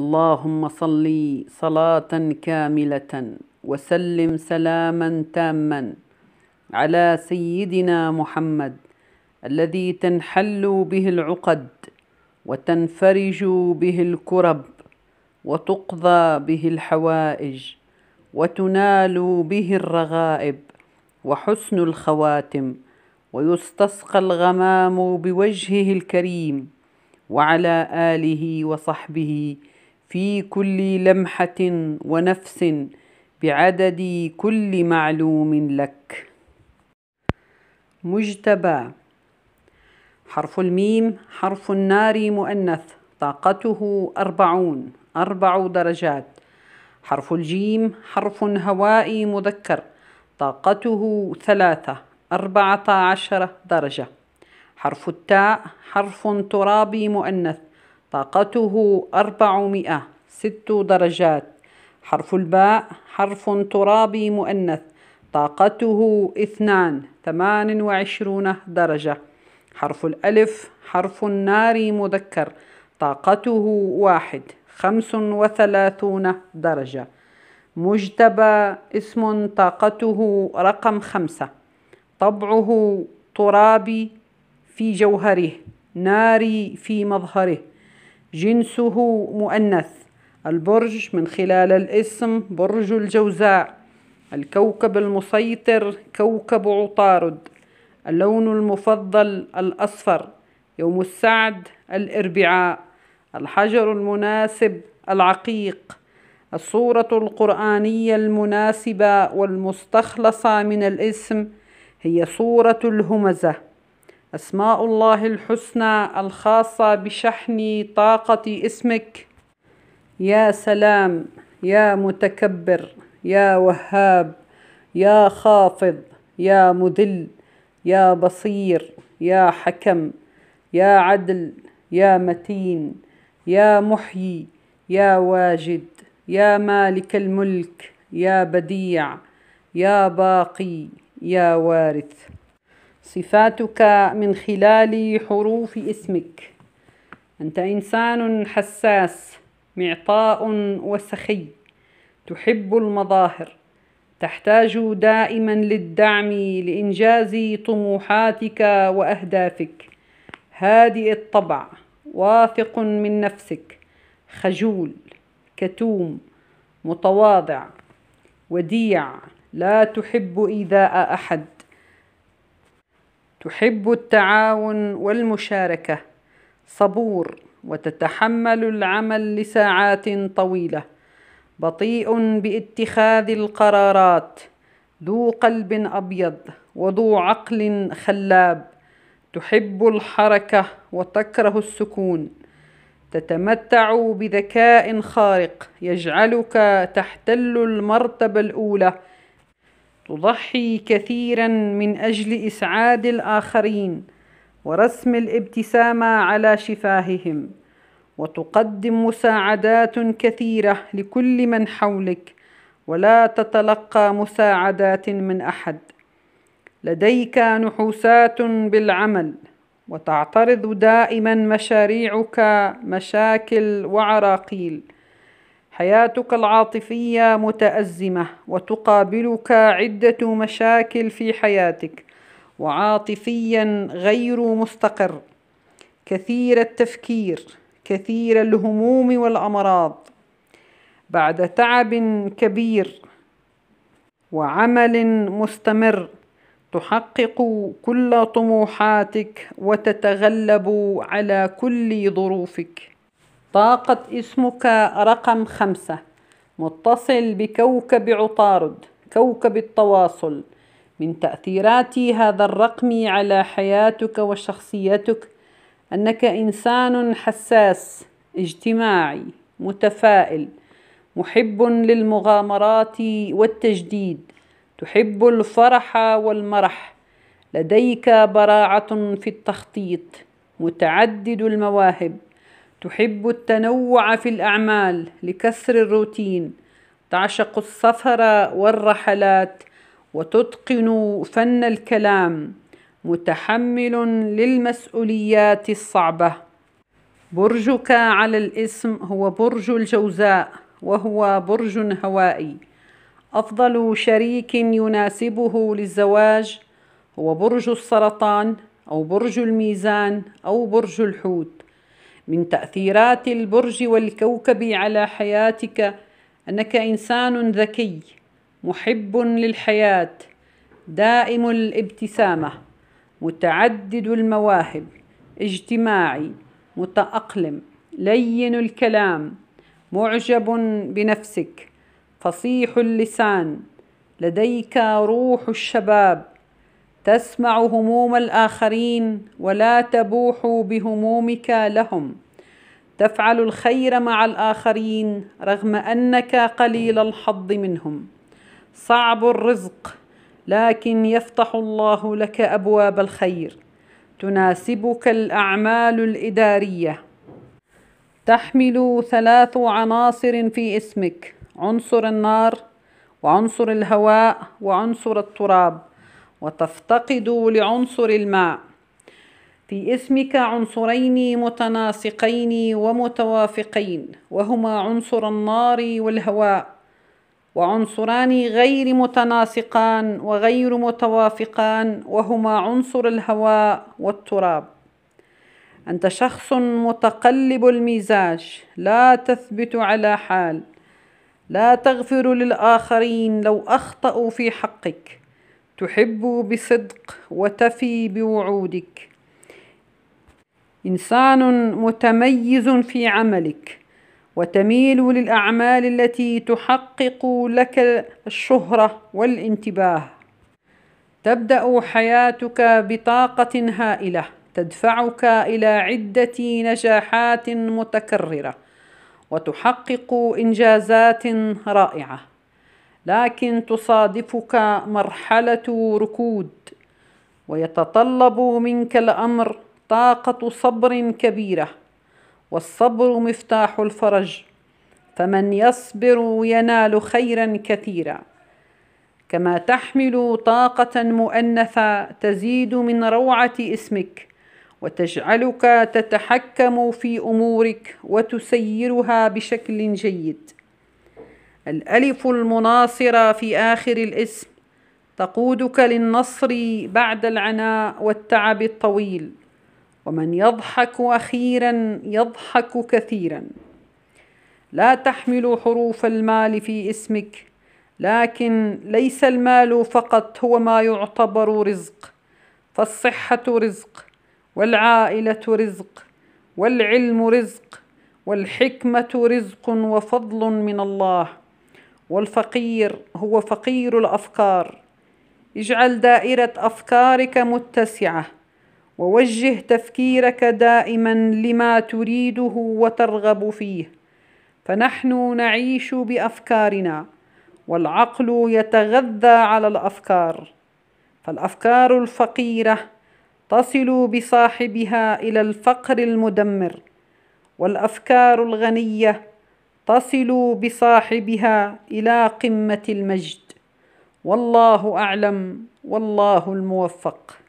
اللهم صل صلاة كاملة وسلم سلاما تاما على سيدنا محمد الذي تنحل به العقد وتنفرج به الكرب وتقضى به الحوائج وتنال به الرغائب وحسن الخواتم ويستسقى الغمام بوجهه الكريم وعلى اله وصحبه في كل لمحة ونفس بعدد كل معلوم لك مجتبى حرف الميم حرف النار مؤنث طاقته أربعون أربع درجات حرف الجيم حرف هوائي مذكر طاقته ثلاثة أربعة عشر درجة حرف التاء حرف ترابي مؤنث طاقته أربعمائة ست درجات حرف الباء حرف ترابي مؤنث طاقته اثنان ثمان وعشرون درجة حرف الألف حرف ناري مذكر طاقته واحد خمس وثلاثون درجة مجتبى اسم طاقته رقم خمسة طبعه ترابي في جوهره ناري في مظهره جنسه مؤنث البرج من خلال الاسم برج الجوزاء الكوكب المسيطر كوكب عطارد اللون المفضل الأصفر يوم السعد الأربعاء الحجر المناسب العقيق الصورة القرآنية المناسبة والمستخلصة من الاسم هي صورة الهمزة أسماء الله الحسنى الخاصة بشحن طاقة اسمك يا سلام يا متكبر يا وهاب يا خافض يا مذل يا بصير يا حكم يا عدل يا متين يا محيي يا واجد يا مالك الملك يا بديع يا باقي يا وارث صفاتك من خلال حروف اسمك انت انسان حساس معطاء وسخي تحب المظاهر تحتاج دائما للدعم لانجاز طموحاتك واهدافك هادئ الطبع واثق من نفسك خجول كتوم متواضع وديع لا تحب ايذاء احد تحب التعاون والمشاركه صبور وتتحمل العمل لساعات طويله بطيء باتخاذ القرارات ذو قلب ابيض وذو عقل خلاب تحب الحركه وتكره السكون تتمتع بذكاء خارق يجعلك تحتل المرتبه الاولى تضحي كثيرا من اجل اسعاد الاخرين ورسم الابتسامه على شفاههم وتقدم مساعدات كثيره لكل من حولك ولا تتلقى مساعدات من احد لديك نحوسات بالعمل وتعترض دائما مشاريعك مشاكل وعراقيل حياتك العاطفية متأزمة وتقابلك عدة مشاكل في حياتك وعاطفيا غير مستقر كثير التفكير كثير الهموم والأمراض بعد تعب كبير وعمل مستمر تحقق كل طموحاتك وتتغلب على كل ظروفك طاقة اسمك رقم خمسة متصل بكوكب عطارد كوكب التواصل من تأثيرات هذا الرقم على حياتك وشخصيتك أنك إنسان حساس اجتماعي متفائل محب للمغامرات والتجديد تحب الفرح والمرح لديك براعة في التخطيط متعدد المواهب تحب التنوع في الأعمال لكسر الروتين تعشق السفر والرحلات وتتقن فن الكلام متحمل للمسؤوليات الصعبة برجك على الاسم هو برج الجوزاء وهو برج هوائي أفضل شريك يناسبه للزواج هو برج السرطان أو برج الميزان أو برج الحوت من تأثيرات البرج والكوكب على حياتك أنك إنسان ذكي محب للحياة دائم الابتسامة متعدد المواهب اجتماعي متأقلم لين الكلام معجب بنفسك فصيح اللسان لديك روح الشباب تسمع هموم الآخرين ولا تبوح بهمومك لهم تفعل الخير مع الآخرين رغم أنك قليل الحظ منهم صعب الرزق لكن يفتح الله لك أبواب الخير تناسبك الأعمال الإدارية تحمل ثلاث عناصر في اسمك عنصر النار وعنصر الهواء وعنصر التراب وتفتقد لعنصر الماء في اسمك عنصرين متناسقين ومتوافقين وهما عنصر النار والهواء وعنصران غير متناسقان وغير متوافقان وهما عنصر الهواء والتراب انت شخص متقلب المزاج لا تثبت على حال لا تغفر للاخرين لو اخطاوا في حقك تحب بصدق وتفي بوعودك انسان متميز في عملك وتميل للاعمال التي تحقق لك الشهره والانتباه تبدا حياتك بطاقه هائله تدفعك الى عده نجاحات متكرره وتحقق انجازات رائعه لكن تصادفك مرحله ركود ويتطلب منك الامر طاقه صبر كبيره والصبر مفتاح الفرج فمن يصبر ينال خيرا كثيرا كما تحمل طاقه مؤنثه تزيد من روعه اسمك وتجعلك تتحكم في امورك وتسيرها بشكل جيد الألف المناصرة في آخر الاسم تقودك للنصر بعد العناء والتعب الطويل ومن يضحك أخيرا يضحك كثيرا لا تحمل حروف المال في اسمك لكن ليس المال فقط هو ما يعتبر رزق فالصحة رزق والعائلة رزق والعلم رزق والحكمة رزق وفضل من الله والفقير هو فقير الافكار اجعل دائره افكارك متسعه ووجه تفكيرك دائما لما تريده وترغب فيه فنحن نعيش بافكارنا والعقل يتغذى على الافكار فالافكار الفقيره تصل بصاحبها الى الفقر المدمر والافكار الغنيه تصل بصاحبها الى قمه المجد والله اعلم والله الموفق